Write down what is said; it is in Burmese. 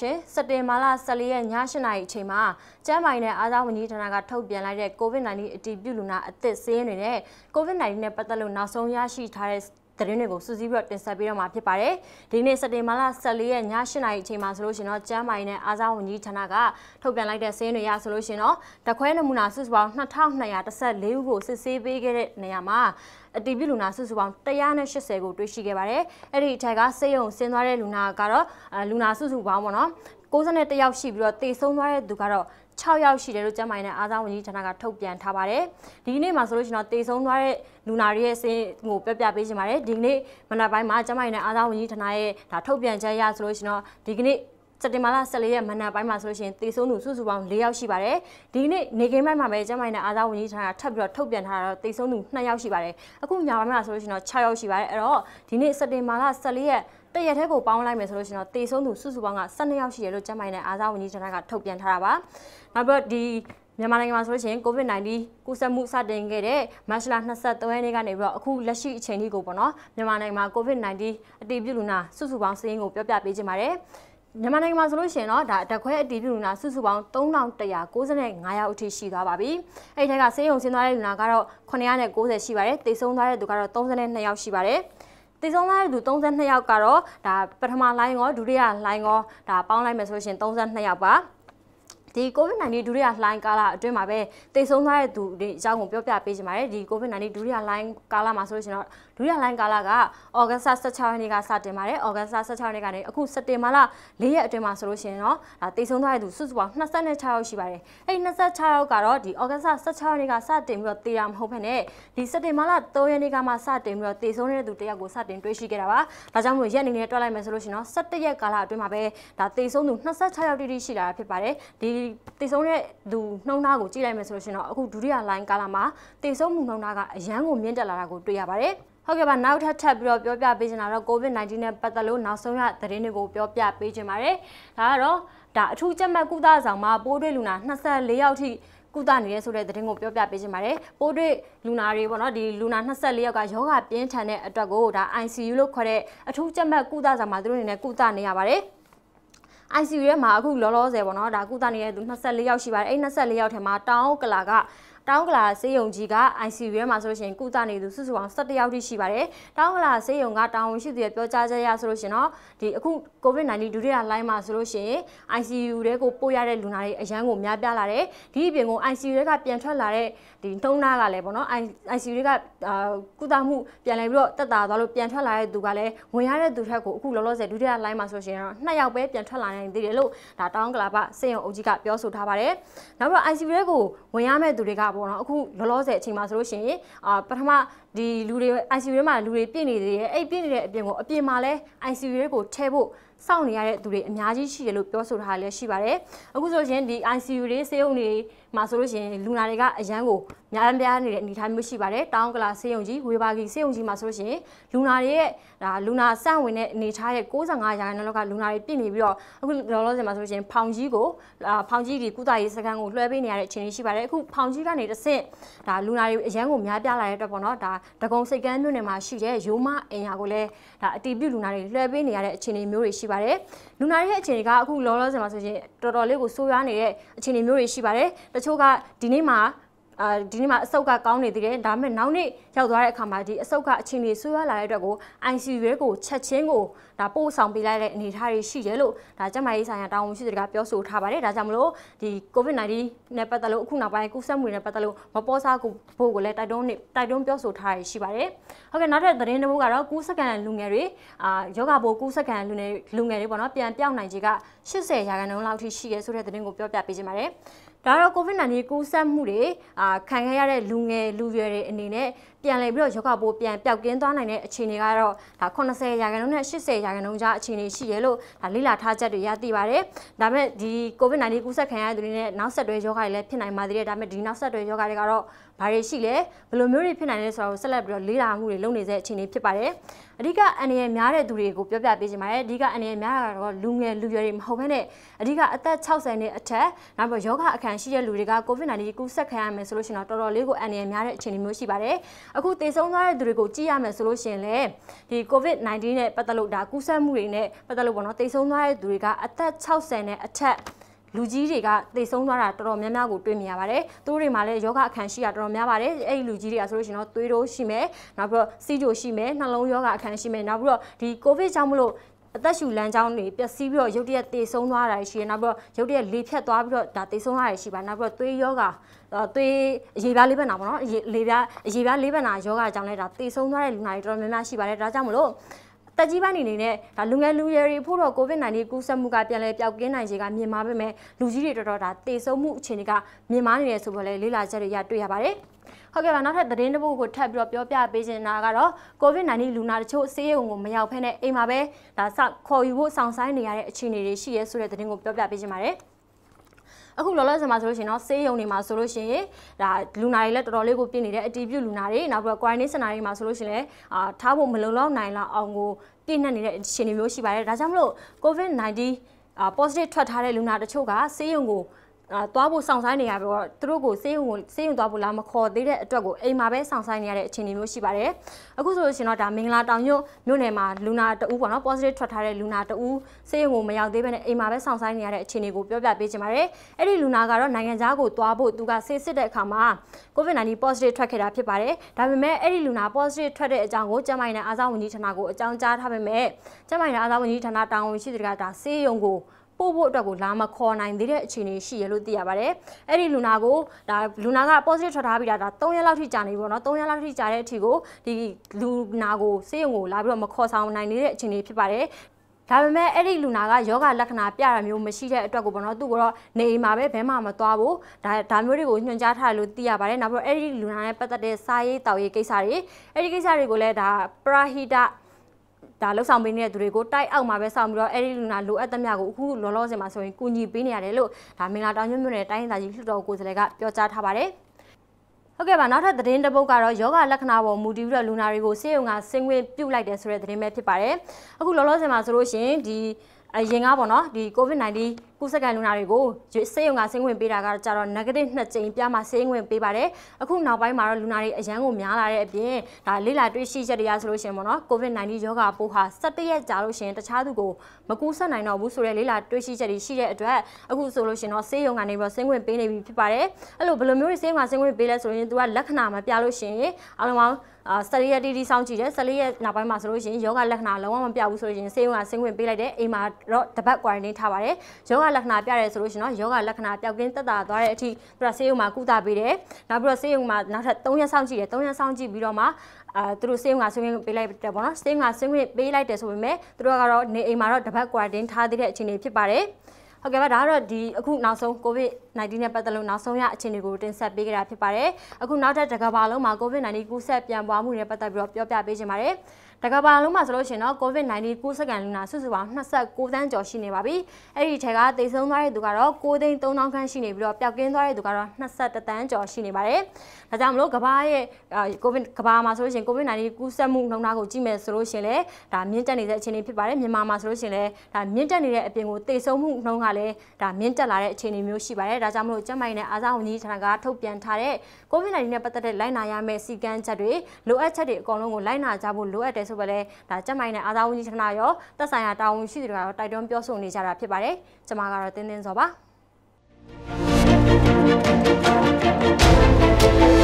ရှင်စက်တင်ဘာလ14ရက်ည8နာရီအချိန်မှာကျန်းမာရေးနဲ့အားသားဝန်ကြီးဌာနကထုတ်ပြန်လိုက်တဲ့ COVID-19 အတည်ပြုလူနာအသစ်စည်းရင်းတွေနဲ့ COVID-19 နဲ့ပတ်သက်လို့နောက်ဆုံးရရှိထားတဲ့သတင်းတွေကိုစူးစီးပြီးတော့တင်ဆက်ပေးတော့မှာဖြစ်ပါတယ်။ဒီနေ့စက်တင်ဘာလ14ရက်ည8:00နာရီအချိန်မှာဆိုလို့ရှင်တော့ကျမ်းမာရေးနဲ့အားစားဝန်ကြီးဌာနကထုတ်ပြန်လိုက်တဲ့စာရင်းတွေရဆိုလို့ရှင်တော့တခွဲနမူနာစုစုပေါင်း2214ဦးကိုစစ်ဆေးပေးခဲ့တဲ့နေရာမှာအတီးပြလူနာစုစုပေါင်း180ကိုတွေ့ရှိခဲ့ပါတယ်။အဲ့ဒီထက်ကစေယုံဆင်းသွားတဲ့လူနာကတော့လူနာစုစုပေါင်းပေါ့နော်61ယောက်ရှိပြီးတော့တေဆုံးသွားတဲ့သူကတော့6ယောက်ရှိတယ်လို့ကျန်းမာရေးနဲ့အားစားဝန်ကြီးဌာနကထုတ်ပြန်ထားပါတယ်။ဒီနေ့မှာဆိုလို့ရှိရင်တော့တေဆုံးသွားတဲ့လူနာတွေရဲ့အဆင့်ကိုပြပြပေးရှင်ပါတယ်။ဒီနေ့မနက်ပိုင်းမှာကျန်းမာရေးနဲ့အားစားဝန်ကြီးဌာနရဲ့ဒါထုတ်ပြန်ချက်အရဆိုလို့ရှိရင်တော့ဒီကနေ့စက်တင်ဘာလ14ရက်မနက်ပိုင်းမှာဆိုလို့ရှိရင်တေဆုံးသူစုစုပေါင်း4ယောက်ရှိပါတယ်။ဒီကနေ့နေကင်းပိုင်းမှာပဲကျန်းမာရေးနဲ့အားသားဝန်ကြီးဌာနထပ်ပြီးတော့ထုတ်ပြန်ထားတာတော့တေဆုံးသူ2ယောက်ရှိပါတယ်။အခုညပိုင်းမှာဆိုလို့ရှိရင်တော့6ယောက်ရှိပါတယ်။အဲ့တော့ဒီနေ့စက်တင်ဘာလ14ရက်တရက်ထဲကိုပေါင်းလိုက်မယ်ဆိုလို့ရှင်တော့တေဆုံးသူစုစုပေါင်းက12ယောက်ရှိတယ်လို့ကျန်းမာရေးနဲ့အားစားဝန်ကြီးဌာနကထုတ်ပြန်ထားတာပါနောက်ပြီးဒီမြန်မာနိုင်ငံမှာဆိုလို့ရှိရင် COVID-19 ကူးစက်မှုစတင်ခဲ့တဲ့မတ်လ23ရက်နေ့ကနေပြီးတော့အခုလက်ရှိအချိန်ထိကိုပေါ့နော်မြန်မာနိုင်ငံမှာ COVID-19 အတည်ပြုလူနာစုစုပေါင်းစာရင်းကိုပြောပြပေးခြင်းပါတယ်မြန်မာနိုင်ငံမှာဆိုလို့ရှိရင်တော့ဒါတခွဲအတီးလူနာစုစုပေါင်း3195ယောက်အထိရှိသွားပါပြီအဲ့ဒီထက်ကဆေးရုံဆင်းသွားတဲ့လူနာကတော့960ရှိပါတယ်တေဆုံးသွားတဲ့သူကတော့32ယောက်ရှိပါတယ်တည်ဆုံးလာတဲ့သူ32ယောက်ကတော့ဒါပထမလိုင်းရောဒုတိယလိုင်းရောဒါပေါင်းလိုက်မယ်ဆိုရှင်32ယောက်ပါဒီ COVID-19 ဒုတိယလှိုင်းကာလအတွင်းမှာပဲတည်ဆုံးသွားတဲ့သူတွေအကြောင်းကိုပြောပြပေးချင်ပါတယ်ဒီ COVID-19 ဒုတိယလှိုင်းကာလမှာဆိုလို့ရှိရင်တော့ဒုတိယလှိုင်းကာလက August 16ရက်နေ့ကစတင်ပါတယ် August 16ရက်နေ့ကနေအခုစက်တင်ဘာလ၄ရက်အတွင်းမှာဆိုလို့ရှိရင်တော့ဒါတည်ဆုံးသွားတဲ့သူစုစုပေါင်း26ယောက်ရှိပါတယ်အဲ့26ယောက်ကတော့ဒီ August 16ရက်နေ့ကစတင်ပြီးတော့တည်တာမဟုတ်ဘဲနဲ့ဒီစက်တင်ဘာလ3ရက်နေ့ကမှစတင်ပြီးတော့တည်ဆုံးတဲ့သူတယောက်ကိုစတင်တွေ့ရှိခဲ့တာပါဒါကြောင့်မလို့ရက်အနေနဲ့တွက်လိုက်မယ်ဆိုလို့ရှိရင်တော့17ရက်ကာလအတွင်းမှာပဲဒါတည်ဆုံးသူ26ယောက်တိတိရှိလာတာဖြစ်ပါတယ်ဒီတည်ဆုံးတဲ့သူနှုံသားကိုကြည့်လိုက်မယ်ဆိုလို့ရှင်တော့အခုဒုတိယ line ကာလာမှာတည်ဆုံးမှုနှုံသားကအရန်ကိုမြင့်တက်လာတာကိုတွေ့ရပါတယ်ဟုတ်ကဲ့ပါနောက်ထပ်ထပ်ပြီးတော့ပြောပြပေးချင်တာတော့ COVID-19 နဲ့ပတ်သက်လို့နောက်ဆုံးရသတင်းတွေကိုပြောပြပေးချင်ပါတယ်။ဒါကတော့ဒါအထူးကြက်မှတ်ကုသဆောင်မှာပိုးတွေ့လူနာ24ယောက်ထိကုသနေရဲဆိုတဲ့သတင်းကိုပြောပြပေးချင်ပါတယ်။ပိုးတွေ့လူနာတွေပေါ့နော်ဒီလူနာ24ယောက်ကယောဂပြင်းထန်တဲ့အတွက်ကိုဒါ ICU လို့ခေါ်တဲ့အထူးကြက်မှတ်ကုသဆောင်မှာသူတို့အနေနဲ့ကုသနေရပါတယ်။ ICU ထဲမှာအခုလောလောဆယ်ပေါ့နော်ဒါကုသနေတဲ့သူ24ယောက်ရှိပါတယ်အဲ့24ယောက်ထဲမှာတောင်ကလာကတောင်းကလာဆေးရုံကြီးက ICU ရဲမှာဆိုလို့ရှိရင်ကုသနေသူစုစုပေါင်း17ယောက်ထိရှိပါတယ်တောင်းကလာဆေးရုံကတာဝန်ရှိသူရဲ့ပြောကြားချက်အရဆိုလို့ရှိရင်တော့ဒီအခု COVID-19 ဒုတိယလိုင်းမှာဆိုလို့ရှိရင် ICU တဲကိုပို့ရတဲ့လူနာတွေအရန်ကိုများပြားလာတယ်ဒီအပြင်ကို ICU တဲကပြန်ထွက်လာတဲ့ဒီနှုံးသားကလည်းပေါ့နော် ICU တဲကကုသမှုပြန်လဲပြီးတော့တက်တာသွားလို့ပြန်ထွက်လာတဲ့သူကလည်းဝင်ရတဲ့သူထက်ကိုအခုလောလောဆယ်ဒုတိယလိုင်းမှာဆိုလို့ရှိရင်တော့နှစ်ယောက်ပဲပြန်ထွက်လာနိုင်သေးတယ်လို့ဒါတောင်းကလာပဆေးရုံအုပ်ကြီးကပြောဆိုထားပါတယ်နောက်ပြီးတော့ ICU တဲကိုဝင်ရမဲ့သူတွေကပေါ့နော်အခုလောလောဆယ်အချိန်မှာဆိုလို့ရှိရင်အာပထမဒီလူတွေ ICU ထဲမှာလူတွေပြည့်နေသေးတယ်အဲ့ပြည့်နေတဲ့အပြင်ကိုအပြင်မှာလဲ ICU တွေကိုထည့်ဖို့စောင့်နေရတဲ့သူတွေအများကြီးရှိတယ်လို့ပြောဆိုထားလည်းရှိပါတယ်အခုဆိုရင်ဒီ ICU တွေဆေးရုံတွေမှာဆိုလို့ရှိရင်လူနာတွေကအရန်ကိုများပြားနေတဲ့အနေအထားမျိုးရှိပါတယ်တောင်းကလာဆေးရုံကြီးဝေဘာဂီဆေးရုံကြီးမှာဆိုလို့ရှိရင်လူနာတွေရဲ့ဒါလူနာစန့်ဝင်တဲ့အနေအထားရဲ့65ရာခိုင်နှုန်းလောက်ကလူနာတွေပြည့်နေပြီးတော့အခုလောလောဆယ်မှာဆိုလို့ရှိရင်ဖောင်ကြီးကိုဖောင်ကြီးဒီကုသရေးစခန်းကိုလွှဲပေးနေရတဲ့အခြေအနေရှိပါတယ်အခုဖောင်ကြီးကနေတဆင့်ဒါလူနာတွေအရန်ကိုများပြားလာတဲ့အတွက်ပေါ့နော်ဒါဒဂုံစိတ်ကမ်းမြို့နယ်မှာရှိတဲ့ရိုးမအင်ယာကိုလည်းဒါအတီးပြုလူနာတွေလွှဲပေးနေရတဲ့အခြေအနေမျိုးတွေရှိပါတယ်။လူနာတွေရဲ့အခြေအနေကအခုလောလောဆယ်မှာဆိုရင်တော်တော်လေးကိုဆိုးရွားနေတဲ့အခြေအနေမျိုးတွေရှိပါတယ်။တချို့ကဒီနေ့မှာအာဒီနေ့မှာအဆုတ်ကကောင်းနေသေးတယ်ဒါပေမဲ့နောက်နေ့ရောက်သွားတဲ့အခါမှာဒီအဆုတ်ကအချိန်ကြီးဆွေးရလာတဲ့အတွက်ကို ICU ရဲကိုချက်ချင်းကိုဒါပို့ဆောင်ပေးလိုက်တဲ့အနေအထားတွေရှိတယ်လို့ဒါကျန်းမာရေးဆိုင်ရာတာဝန်ရှိသူတွေကပြောဆိုထားပါတယ်ဒါကြောင့်မလို့ဒီ COVID-19 နဲ့ပတ်သက်လို့အခုနောက်ပိုင်းကူးစက်မှုတွေနဲ့ပတ်သက်လို့မပေါ်စားဖို့ကိုလည်းတိုက်တွန်းတိုက်တွန်းပြောဆိုထားရရှိပါတယ်ဟုတ်ကဲ့နောက်ထပ်သတင်းတစ်ပုဒ်ကတော့ကူးစက်ကန်လူငယ်တွေအာယောဂဘိုးကူးစက်ကန်လူငယ်လူငယ်တွေပေါ့နော်ပြန်ပြောင်းနိုင်ခြေက80ရာခိုင်နှုန်းလောက်ထိရှိရဲဆိုတဲ့သတင်းကိုပြောပြပေးခြင်းပါတယ်။ဒါတော့ COVID-19 ကူးစက်မှုတွေအာခံခဲ့ရတဲ့လူငယ်လူရွယ်တွေအနေနဲ့ပြန်လည်ပြီးတော့ယောဂပိုးပြန်ပျောက်ကင်းသွားနိုင်တဲ့အခြေအနေကတော့ဒါ80ရာခိုင်နှုန်းနဲ့80ရာခိုင်နှုန်းကြားအခြေအနေရှိရလို့ဒါလေ့လာထားချက်တွေရသိပါတယ်။ဒါပေမဲ့ဒီ COVID-19 ကူးစက်ခံရတဲ့သူတွေနဲ့နောက်ဆက်တွဲယောဂတွေလည်းဖြစ်နိုင်ပါသေးတယ်။ဒါပေမဲ့ဒီနောက်ဆက်တွဲယောဂတွေကတော့ဘာတွေရှိလဲဘယ်လိုမျိုးတွေဖြစ်နိုင်လဲဆိုတာကိုဆက်လက်ပြီးတော့လေ့လာမှုတွေလုပ်နေစေအခြေအနေဖြစ်ပါတယ်အဓိကအန္တရာယ်များတဲ့သူတွေကိုပြောပြပေးချင်ပါတယ်အဓိကအန္တရာယ်များတာကတော့လူငယ်လူရွယ်တွေမဟုတ်ဘဲနဲ့အဓိကအသက်60နဲ့အထက်နောက်ပြီးယောဂအခမ်းရှိတဲ့လူတွေက COVID-19 ကူးစက်ခံရမယ်ဆိုလို့ရှိရင်တော့တော်တော်လေးကိုအန္တရာယ်များတဲ့အခြေအနေမျိုးရှိပါတယ်အခုသေဆုံးသွားတဲ့သူတွေကိုကြည့်ရမယ်ဆိုလို့ရှိရင်လည်းဒီ COVID-19 နဲ့ပတ်သက်လို့ဒါကူးစက်မှုတွေနဲ့ပတ်သက်လို့ပေါ့နော်သေဆုံးသွားတဲ့သူတွေကအသက်60နဲ့အထက်လူကြီးတွေကသေဆုံးသွားတာတော်တော်များများကိုတွေ့မြင်ရပါတယ်။သူတို့တွေမှာလည်းယောဂအခန်းရှိတာတော်တော်များပါတယ်။အဲ့ဒီလူကြီးတွေကဆိုလို့ရှိရင်တော့သွေးတိုးရှိမယ်။နောက်ပြီးတော့စီဂျိုရှိမယ်။နှလုံးယောဂအခန်းရှိမယ်။နောက်ပြီးတော့ဒီကိုဗစ်ကြောင့်မလို့အသက်ရှူလမ်းကြောင်းတွေပျက်စီးပြီးတော့ရုတ်တရက်တေဆုံးသွားတာရှိရနောက်ပြီးတော့ရုတ်တရက်လေဖြတ်သွားပြီးတော့ဒါတေဆုံးသွားတာရှိပါနောက်ပြီးတော့သွေးယောဂသွေးအရေပြားလေးဘက်နာပေါ့နော်လေပြားအရေပြားလေးဘက်နာယောဂကြောင့်လည်းဒါတေဆုံးသွားတဲ့လူနာတွေတော်တော်များများရှိပါတယ်ဒါကြောင့်မလို့တက်ကြီးပိုင်းအနေနဲ့ဒါလူငယ်လူရွယ်တွေဖို့တော့ COVID-19 ကူးစက်မှုကပြန်လည်ပျောက်ကင်းနိုင်ခြေကမြင်မာပေမဲ့လူကြီးတွေတော်တော်ဒါတေဆုံးမှုအခြေအနေကမြင်မာနေတယ်ဆိုပေါ်လဲလေ့လာချက်တွေကတွေ့ရပါတယ်ဟုတ်ကဲ့ပါနောက်ထပ်သတင်းတစ်ပုဒ်ကိုထပ်ပြီးတော့ပြောပြပေးချင်တာကတော့ COVID-19 လူနာတချို့ဆေးရုံကိုမရောက်ဖ ೇನೆ အိမ်မှာပဲဒါခေါ်ယူဖို့စောင့်ဆိုင်းနေရတဲ့အခြေအနေတွေရှိရဲဆိုတဲ့သတင်းကိုပြောပြပေးချင်ပါတယ်။အခုလောလောဆယ်မှာဆိုလို့ရှိရင်တော့ဆေးရုံတွေမှာဆိုလို့ရှိရင်ဒါလူနာတွေလည်းတော်တော်လေးကိုပြည့်နေတဲ့အတီးပြုလူနာတွေနောက်ပြီးတော့ quarantine center တွေမှာဆိုလို့ရှိရင်လည်းအာထားဖို့မလုံလောက်နိုင်လောက်အောင်ကိုပြည့်နှက်နေတဲ့အခြေအနေမျိုးရှိပါတယ်ဒါကြောင့်မလို့ covid-19 positive ထွက်ထားတဲ့လူနာတချို့ကဆေးရုံကိုအာသွားဖို့စောင့်ဆိုင်းနေရပြီးတော့သူတို့ကိုစေးရုံကိုစေးရုံသွားဖို့လာမခေါ်သေးတဲ့အတွက်ကိုအိမ်မှာပဲစောင့်ဆိုင်းနေရတဲ့အခြေအနေမျိုးရှိပါတယ်။အခုဆိုလို့ရှင်တော့ဒါမင်္ဂလာတောင်ညွတ်မြို့နယ်မှာလူနာတဦးပေါ့နော် positive ထွက်ထားတဲ့လူနာတဦးစေးရုံကိုမရောက်သေးဘဲနဲ့အိမ်မှာပဲစောင့်ဆိုင်းနေရတဲ့အခြေအနေကိုပြောပြပေးချင်ပါတယ်။အဲ့ဒီလူနာကတော့နိုင်ငံခြားကိုသွားဖို့သူကဆေးစစ်တဲ့အခါမှာ COVID-19 positive ထွက်ခဲ့တာဖြစ်ပါတယ်။ဒါပေမဲ့အဲ့ဒီလူနာ positive ထွက်တဲ့အကြောင်းကိုကျန်းမာရေးနဲ့အာဇာဝန်ကြီးဌာနကိုအကြောင်းကြားထားပေမဲ့ကျန်းမာရေးနဲ့အာဇာဝန်ကြီးဌာနတာဝန်ရှိသူတွေကဒါစေးရုံကိုပို့ဖို့အတွက်ကိုလာမခေါ်နိုင်သေးတဲ့အခြေအနေရှိရလို့သိရပါတယ်။အဲ့ဒီလူနာကိုဒါလူနာက positive ထွက်ထားပြီးတာဒါ3ရက်လောက်ထိကြာနေပြီပေါ့နော်။3ရက်လောက်ထိကြာတဲ့အထိကိုဒီလူနာကိုဆေးရုံကိုလာပြီးတော့မခေါ်ဆောင်နိုင်သေးတဲ့အခြေအနေဖြစ်ပါတယ်။ဒါပေမဲ့အဲ့ဒီလူနာကယောဂလက္ခဏာပြတာမျိုးမရှိတဲ့အတွက်ကိုပေါ့နော်သူကတော့နေအိမ်မှာပဲဘဲမှမသွားဘူးဒါဒါမျိုးတွေကိုညွှန်ကြားထားတယ်လို့သိရပါတယ်နောက်ပြီးတော့အဲ့ဒီလူနာနဲ့ပတ်သက်တဲ့စာရေးတောက်ရေးကိစ္စတွေအဲ့ဒီကိစ္စတွေကိုလည်းဒါပရာဟိတဒါလှုပ်ဆောင်ပေးနေတဲ့သူတွေကိုတိုက်အောက်မှာပဲဆောင်ပြီးတော့အဲ့ဒီလူနာလိုအပ်သမျှကိုအခုလောလောဆယ်မှာဆိုရင်ကူညီပေးနေရတယ်လို့ဒါမင်္ဂလာတောင်ကျွန်းမြို့နယ်တိုင်းဒေသကြီးလှုပ်တော်ကိုယ်စားလှယ်ကပြောကြားထားပါတယ်ဟုတ်ကဲ့ပါနောက်ထပ်သတင်းတစ်ပုဒ်ကတော့ယောဂလက္ခဏာပေါ်မူတည်ပြီးတော့လူနာတွေကိုဆေးရုံကဆင်းခွင့်ပြုတ်လိုက်တယ်ဆိုတဲ့သတင်းပဲဖြစ်ပါတယ်အခုလောလောဆယ်မှာဆိုလို့ရှိရင်ဒီအရင်ကပေါ့နော်ဒီ COVID-19 ကုသကန်လူနာတွေကိုဆေးရုံကဆင်းခွင့်ပေးတာကကြတော့ negative နှစ်ကြိမ်ပြမှာဆင်းခွင့်ပေးပါတယ်အခုနောက်ပိုင်းမှာတော့လူနာတွေအရန်ကိုများလာတဲ့အပြင်ဒါလိလာတွေ့ရှိချက်တရားဆိုလို့ရှင်ပေါ့နော် COVID-19 ရောဂါပိုးဟာ17ရက်ကြာလို့ရှင်တခြားသူကိုမကူးစက်နိုင်တော့ဘူးဆိုတဲ့လိလာတွေ့ရှိချက်တွေရှိတဲ့အတွက်အခုဆိုလို့ရှင်တော့ဆေးရုံကနေပြီးတော့ဆင်းခွင့်ပေးနေပြီဖြစ်ပါတယ်အဲ့လိုဘယ်လိုမျိုးတွေဆေးရုံကဆင်းခွင့်ပေးလဲဆိုရင်သူကလက္ခဏာမပြလို့ရှင်အလုံးပေါင်း14ရက်တိတိစောင့်ကြည့်တယ်14ရက်နောက်ပိုင်းမှာဆိုလို့ရှိရင်ယောဂလက္ခဏာလုံးဝမပြဘူးဆိုလို့ရှိရင်စေယုံကဆင်းခွင့်ပေးလိုက်တယ်အိမ်မှာတော့တပတ် quarantine ထားပါတယ်ယောဂလက္ခဏာပြတယ်ဆိုလို့ရှိရင်တော့ယောဂလက္ခဏာပျောက်ကင်းသက်သာသွားတဲ့အထိသူကစေယုံမှာကုသပေးတယ်နောက်ပြီးတော့စေယုံမှာနောက်ထပ်3ရက်စောင့်ကြည့်တယ်3ရက်စောင့်ကြည့်ပြီးတော့မှအာသူတို့စေယုံကဆင်းခွင့်ပေးလိုက်တယ်ပေါ့နော်စေယုံကဆင်းခွင့်ပေးလိုက်တယ်ဆိုပေမဲ့သူတို့ကတော့နေအိမ်မှာတော့တပတ် quarantine ထားသေးတဲ့အခြေအနေဖြစ်ပါတယ်ဟုတ်ကဲ့ပါဒါကတော့ဒီအခုနောက်ဆုံးကိုဗစ် COVID-19 နဲ့ပတ်သက်လို့နောက်ဆုံးရအခြေအနေကိုတင်ဆက်ပေးကြတာဖြစ်ပါတယ်။အခုနောက်ထပ်တစ်ကမ္ဘာလုံးမှာ COVID-19 ကူးစက် ပြန့်ပွားမှုနဲ့ပတ်သက်ပြီးတော့ပြောပြပေးချင်ပါတယ်။တကဘာလုံးမှာဆိုလို့ရှိရင်တော့ COVID-19 ကူးစက်ခံလူနာစုစုပေါင်း29တန်းကျော်ရှိနေပါပြီ။အဲ့ဒီထဲကသေဆုံးသွားတဲ့သူကတော့9သိန်း3000ခန့်ရှိနေပြီးတော့ပျောက်ကင်းသွားတဲ့သူကတော့21တန်းကျော်ရှိနေပါတယ်။ဒါကြောင့်မလို့ကဘာရဲ့ COVID ကဘာမှာဆိုလို့ရှိရင် COVID-19 ကူးစက်မှုနှုန်းထားကိုကြည့်မယ်ဆိုလို့ရှိရင်လည်းဒါမြင့်တက်နေတဲ့အခြေအနေဖြစ်ပါတယ်။မြန်မာမှာဆိုလို့ရှိရင်လည်းဒါမြင့်တက်နေတဲ့အပြင်ကိုသေဆုံးမှုနှုန်းကလည်းဒါမြင့်တက်လာတဲ့အခြေအနေမျိုးရှိပါတယ်ဒါကြောင့်မလို့ကျန်းမာရေးနဲ့အားစားဝန်ကြီးဌာနကထုတ်ပြန်ထားတဲ့ COVID-19 နဲ့ပတ်သက်တဲ့လိုက်နာရမယ့်စည်းကမ်းချက်တွေလိုအပ်ချက်တွေအကုန်လုံးကိုလိုက်နာကြဖို့လိုအပ်တယ်ဆိုပါလေဒါကျန်းမာရေးနဲ့အားစားဝန်ကြီးဌာနရောသက်ဆိုင်ရာတာဝန်ရှိသူတွေကတော့တိုက်တွန်းပြောဆိုနေကြတာဖြစ်ပါတယ်ကျွန်မကတော့တင်းတင်းစောပါ Thank you.